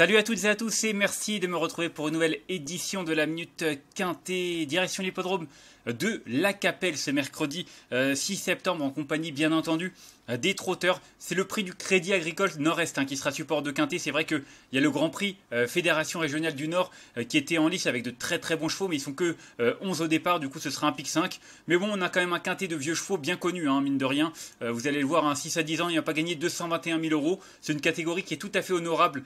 Salut à toutes et à tous et merci de me retrouver pour une nouvelle édition de la Minute Quintée, direction l'hippodrome de La Capelle ce mercredi 6 euh, septembre en compagnie bien entendu euh, des trotteurs. C'est le prix du Crédit Agricole Nord-Est hein, qui sera support de Quintet. C'est vrai qu'il y a le Grand Prix euh, Fédération Régionale du Nord qui était en lice avec de très très bons chevaux, mais ils sont que 11 au départ, du coup ce sera un pic 5. Mais bon, on a quand même un Quintet de vieux chevaux bien connus, hein, mine de rien. vous allez le voir, un hein, 6 à 10 ans, il n'a pas gagné 221 000 euros. C'est une catégorie qui est tout à fait honorable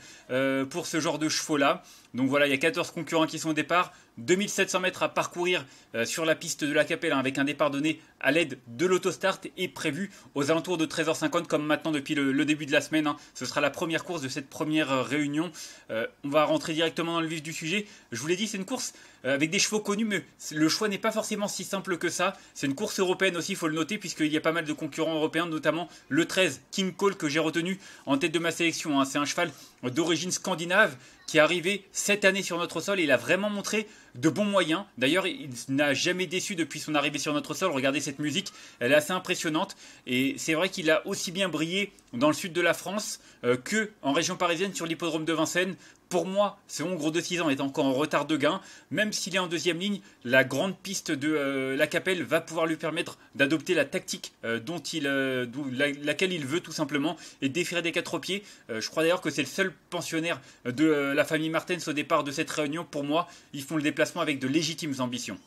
pour ce genre de chevaux-là. Donc voilà, il y a 14 concurrents qui sont au départ, 2700 mètres à parcourir euh, sur la piste de la Capelle hein, avec un départ donné à l'aide de l'autostart et prévu aux alentours de 13h50 comme maintenant depuis le, début de la semaine. Hein. Ce sera la première course de cette première euh, réunion. Euh, on va rentrer directement dans le vif du sujet. Je vous l'ai dit, c'est une course avec des chevaux connus, mais le choix n'est pas forcément si simple que ça. C'est une course européenne aussi, il faut le noter, puisqu'il y a pas mal de concurrents européens, notamment le 13 King Call que j'ai retenu en tête de ma sélection. Hein. C'est un cheval d'origine scandinave qui est arrivé cette année sur notre sol et il a vraiment montré de bons moyens. D'ailleurs, il n'a jamais déçu depuis son arrivée sur notre sol. Regardez cette musique, elle est assez impressionnante et c'est vrai qu'il a aussi bien brillé dans le sud de la France qu'en euh, que en région parisienne sur l'hippodrome de Vincennes pour moi, ce Hongro de 6 ans est encore en retard de gain. Même s'il est en deuxième ligne, la grande piste de euh, la Capelle va pouvoir lui permettre d'adopter la tactique euh, dont il, euh, laquelle il veut tout simplement et déférer des quatre pieds. je crois d'ailleurs que c'est le seul pensionnaire de la famille Martens au départ de cette réunion. Pour moi, ils font le déplacement avec de légitimes ambitions.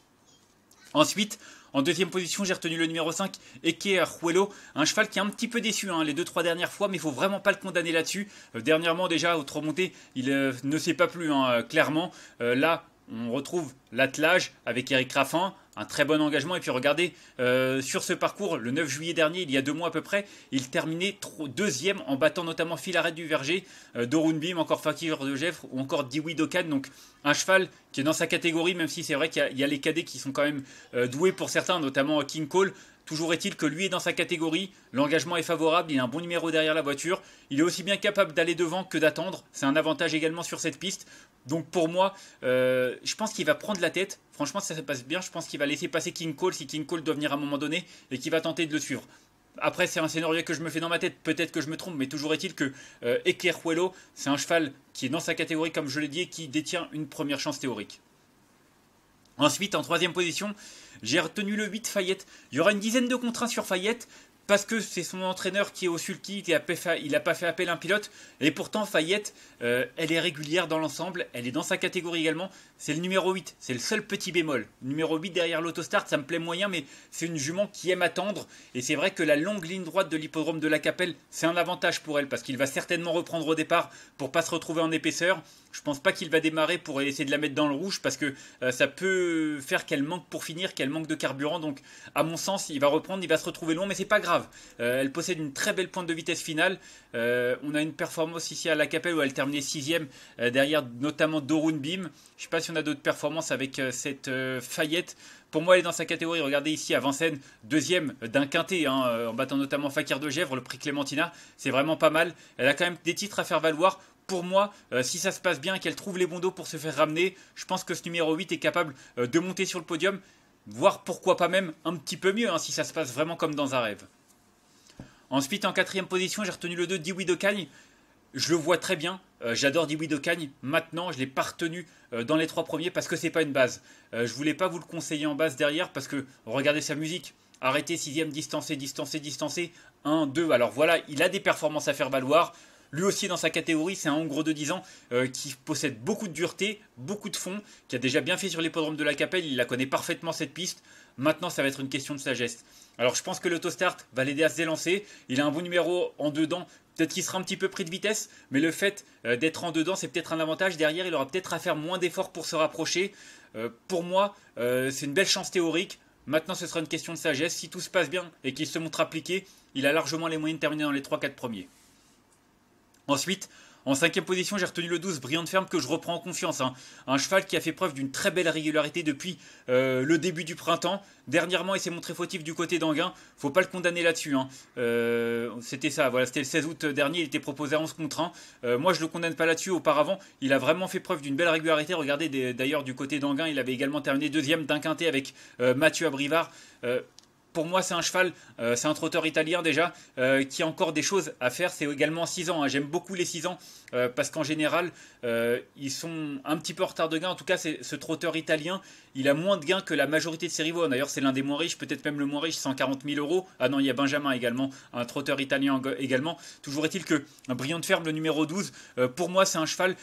Ensuite, en deuxième position, j'ai retenu le numéro 5, Eke Arjuelo, un cheval qui est un petit peu déçu hein, les deux trois dernières fois, mais il faut vraiment pas le condamner là-dessus. Euh, dernièrement déjà, au remontée, il euh, ne sait pas plus, hein, euh, clairement. là, on retrouve l'attelage avec Eric Raffin, un très bon engagement. Et puis regardez, euh, sur ce parcours, le 9 juillet dernier, il y a deux mois à peu près, il terminait deuxième en battant notamment Filaret du Verger, euh, Dorun Bim, encore Fakir de Geffre ou encore Diwi Dokan. Donc un cheval qui est dans sa catégorie, même si c'est vrai qu'il y, a les cadets qui sont quand même euh, doués pour certains, notamment King Cole. Toujours est-il que lui est dans sa catégorie, l'engagement est favorable, il a un bon numéro derrière la voiture, il est aussi bien capable d'aller devant que d'attendre, c'est un avantage également sur cette piste. Donc pour moi, euh, je pense qu'il va prendre la tête, franchement ça se passe bien, je pense qu'il va laisser passer King Cole si King Cole doit venir à un moment donné et qu'il va tenter de le suivre. Après, c'est un scénario que je me fais dans ma tête. Peut-être que je me trompe, mais toujours est-il que euh, c'est un cheval qui est dans sa catégorie, comme je l'ai dit, et qui détient une première chance théorique. Ensuite, en troisième position, j'ai retenu le 8 Fayette. Il y aura une dizaine de contrats sur Fayette parce que c'est son entraîneur qui est au sulky, il n'a pas fait appel à un pilote. Et pourtant, Fayette, euh, elle est régulière dans l'ensemble, elle est dans sa catégorie également. C'est le numéro 8, c'est le seul petit bémol. Numéro 8 derrière l'autostart, ça me plaît moyen, mais c'est une jument qui aime attendre. Et c'est vrai que la longue ligne droite de l'hippodrome de la Capelle, c'est un avantage pour elle, parce qu'il va certainement reprendre au départ pour pas se retrouver en épaisseur. Je pense pas qu'il va démarrer pour essayer de la mettre dans le rouge parce que euh, ça peut faire qu'elle manque pour finir, qu'elle manque de carburant. Donc, à mon sens, il va reprendre, il va se retrouver loin, mais c'est pas grave. Euh, elle possède une très belle pointe de vitesse finale. Euh, on a une performance ici à la Capelle où elle terminait 6 euh, derrière notamment Dorun Bim. Je sais pas si on a d'autres performances avec cette Fayette. Pour moi, elle est dans sa catégorie. Regardez ici à Vincennes, deuxième d'un quintet, hein, en battant notamment Fakir de Gèvre, le prix Clémentina. C'est vraiment pas mal. Elle a quand même des titres à faire valoir pour moi, si ça se passe bien, qu'elle trouve les bons dos pour se faire ramener, je pense que ce numéro 8 est capable de monter sur le podium, voire pourquoi pas même un petit peu mieux, hein, si ça se passe vraiment comme dans un rêve. Ensuite, en quatrième position, j'ai retenu le 2 Dewey de Je le vois très bien. Euh, j'adore Dewey de Maintenant, je ne l'ai pas retenu euh, dans les trois premiers parce que c'est pas une base. Euh, je ne voulais pas vous le conseiller en base derrière parce que regardez sa musique. Arrêtez sixième, distancé, distancé, distancé. 1, 2. Alors voilà, il a des performances à faire valoir. Lui aussi, dans sa catégorie, c'est un gros de 10 ans qui possède beaucoup de dureté, beaucoup de fond, qui a déjà bien fait sur l'hippodrome de la Capelle. Il la connaît parfaitement cette piste. Maintenant, ça va être une question de sagesse. Alors je pense que l'autostart va l'aider à se délancer. Il a un bon numéro en dedans. Peut-être qu'il sera un petit peu pris de vitesse, mais le fait euh, d'être en dedans, c'est peut-être un avantage. Derrière, il aura peut-être à faire moins d'efforts pour se rapprocher. Euh, pour moi, euh, c'est une belle chance théorique. Maintenant, ce sera une question de sagesse. Si tout se passe bien et qu'il se montre appliqué, il a largement les moyens de terminer dans les 3-4 premiers. Ensuite, en cinquième position, j'ai retenu le 12, Brillant de Ferme, que je reprends en confiance. Hein. Un cheval qui a fait preuve d'une très belle régularité depuis euh, le début du printemps. Dernièrement, il s'est montré fautif du côté d'Anguin. Faut pas le condamner là-dessus. Hein. Euh, c'était ça, voilà, c'était le 16 août dernier, il était proposé à 11 contre 1. Euh, moi, je le condamne pas là-dessus. Auparavant, il a vraiment fait preuve d'une belle régularité. Regardez, d'ailleurs, du côté d'Anguin, il avait également terminé deuxième d'un quintet avec Mathieu Abrivard pour moi, c'est un cheval, euh, c'est un trotteur italien déjà, euh, qui a encore des choses à faire. C'est également 6 ans. Hein. J'aime beaucoup les 6 ans euh, parce qu'en général, ils sont un petit peu en retard de gain. En tout cas, ce trotteur italien, il a moins de gains que la majorité de ses rivaux. D'ailleurs, c'est l'un des moins riches, peut-être même le moins riche, 140 000 euros. Ah non, il y a Benjamin également, un trotteur italien également. Toujours est-il que un brillant de ferme, le numéro 12, pour moi, c'est un cheval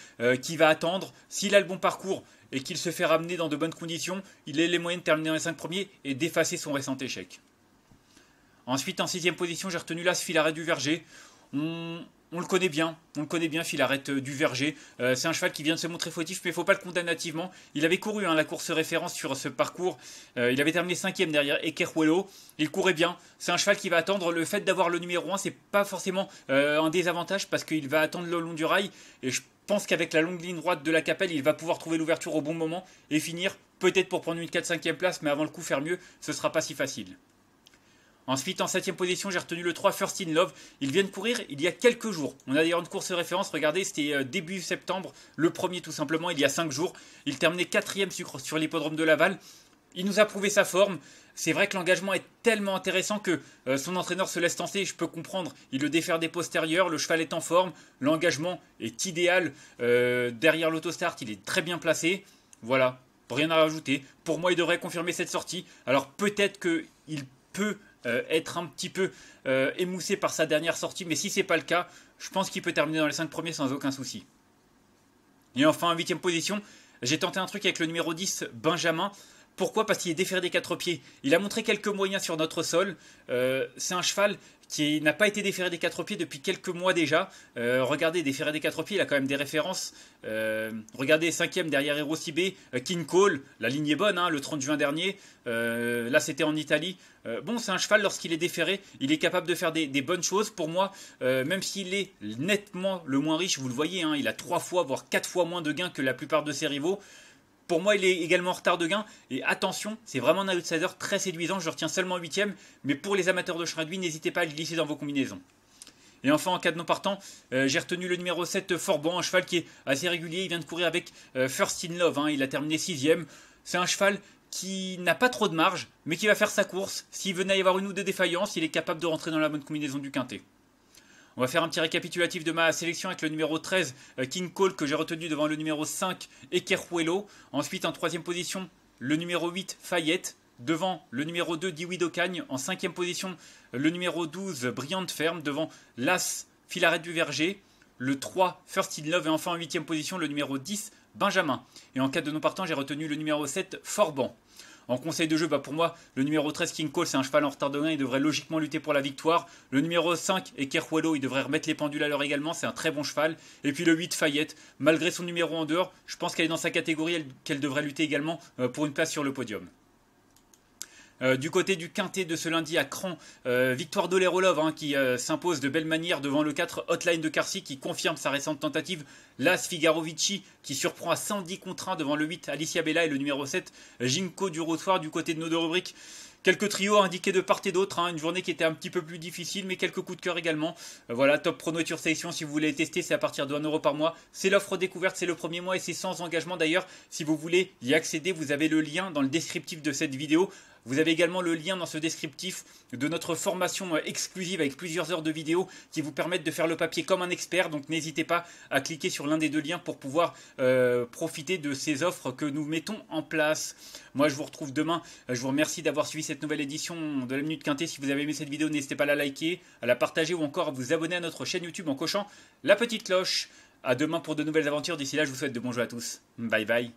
qui va attendre. S'il a le bon parcours, et qu'il se fait ramener dans de bonnes conditions, il ait les moyens de terminer les 5 premiers et d'effacer son récent échec. Ensuite, en sixième position, j'ai retenu l'As filaré du Verger. On, on le connaît bien, on le connaît bien, Phil Arrête euh, du Verger. Euh, c'est un cheval qui vient de se montrer fautif, mais il ne faut pas le condamner nativement. Il avait couru hein, la course référence sur ce parcours. Euh, il avait terminé cinquième derrière Ekerwello. Il courait bien. C'est un cheval qui va attendre. Le fait d'avoir le numéro 1, c'est pas forcément un désavantage parce qu'il va attendre le long du rail. Et je pense qu'avec la longue ligne droite de la Capelle, il va pouvoir trouver l'ouverture au bon moment et finir peut-être pour prendre une 4-5e place, mais avant le coup faire mieux, ce sera pas si facile. Ensuite, en 7 position, j'ai retenu le 3 First in Love. Il vient de courir il y a quelques jours. On a d'ailleurs une course référence, regardez, c'était euh, début septembre, le premier tout simplement, il y a 5 jours. Il terminait 4 sur, sur l'hippodrome de Laval. Il nous a prouvé sa forme. C'est vrai que l'engagement est tellement intéressant que euh, son entraîneur se laisse tenter, je peux comprendre. Il le défère des postérieurs, le cheval est en forme, l'engagement est idéal. Euh, derrière l'autostart, il est très bien placé. Voilà, rien à rajouter. Pour moi, il devrait confirmer cette sortie. Alors peut-être qu'il peut euh, être un petit peu euh, émoussé par sa dernière sortie, mais si c'est pas le cas, je pense qu'il peut terminer dans les 5 premiers sans aucun souci. Et enfin, en huitième position, j'ai tenté un truc avec le numéro 10, Benjamin. Pourquoi Parce qu'il est déféré des quatre pieds. Il a montré quelques moyens sur notre sol. Euh, c'est un cheval qui n'a pas été déféré des quatre pieds depuis quelques mois déjà. Euh, regardez, déféré des quatre pieds, il a quand même des références. Regardez, euh, regardez, cinquième derrière Hero King Cole, la ligne est bonne, hein, le 30 juin dernier. là, c'était en Italie. bon, c'est un cheval, lorsqu'il est déféré, il est capable de faire des, bonnes choses. Pour moi, même s'il est nettement le moins riche, vous le voyez, hein, il a trois fois, voire quatre fois moins de gains que la plupart de ses rivaux. Pour moi, il est également en retard de gain. Et attention, c'est vraiment un outsider très séduisant. Je retiens seulement 8 Mais pour les amateurs de chemin n'hésitez pas à le glisser dans vos combinaisons. Et enfin, en cas de non partant, euh, j'ai retenu le numéro 7 euh, Forban, un cheval qui est assez régulier. Il vient de courir avec euh, First in Love. Hein. il a terminé 6 C'est un cheval qui n'a pas trop de marge, mais qui va faire sa course. S'il venait y avoir une ou deux défaillances, il est capable de rentrer dans la bonne combinaison du quintet. On va faire un petit récapitulatif de ma sélection avec le numéro 13, euh, King Cole, que j'ai retenu devant le numéro 5, Ekerhuelo. Ensuite, en troisième position, le numéro 8, Fayette. Devant le numéro 2, Dewey Docagne. En cinquième position, le numéro 12, Brillante Ferme. Devant l'As, Filaret du Verger. Le 3, First in Love. Et enfin, en huitième position, le numéro 10, Benjamin. Et en cas de non partant, j'ai retenu le numéro 7, Forban. En conseil de jeu, bah, pour moi, le numéro 13, King Cole, c'est un cheval en retard de gain. Il devrait logiquement lutter pour la victoire. Le numéro 5, Wallo, il devrait remettre les pendules à l'heure également. C'est un très bon cheval. Et puis le 8, Fayette, malgré son numéro en dehors, je pense qu'elle est dans sa catégorie, qu'elle devrait lutter également euh, pour une place sur le podium. Euh, du côté du quintet de ce lundi à Cran, euh, victoire d'Olerolov hein, qui euh, s'impose de belle manière devant le 4 Hotline de Carcy qui confirme sa récente tentative. Las Figarovici qui surprend à 110 contre 1 devant le 8 Alicia Bella et le numéro 7 Jinko du Rotoir du côté de nos deux rubriques. Quelques trios indiqués de part et d'autre, hein, une journée qui était un petit peu plus difficile, mais quelques coups de cœur également. voilà, top prono sur sélection, si vous voulez tester, c'est à partir de 1€ euro par mois. C'est l'offre découverte, c'est le premier mois et c'est sans engagement d'ailleurs. Si vous voulez y accéder, vous avez le lien dans le descriptif de cette vidéo. Vous avez également le lien dans ce descriptif de notre formation euh, exclusive avec plusieurs heures de vidéos qui vous permettent de faire le papier comme un expert. Donc n'hésitez pas à cliquer sur l'un des deux liens pour pouvoir euh, profiter de ces offres que nous mettons en place. Moi je vous retrouve demain. Je vous remercie d'avoir suivi cette nouvelle édition de la Minute Quintée. Si vous avez aimé cette vidéo, n'hésitez pas à la liker, à la partager ou encore à vous abonner à notre chaîne YouTube en cochant la petite cloche. À demain pour de nouvelles aventures. D'ici là, je vous souhaite de bons jeux à tous. Bye bye.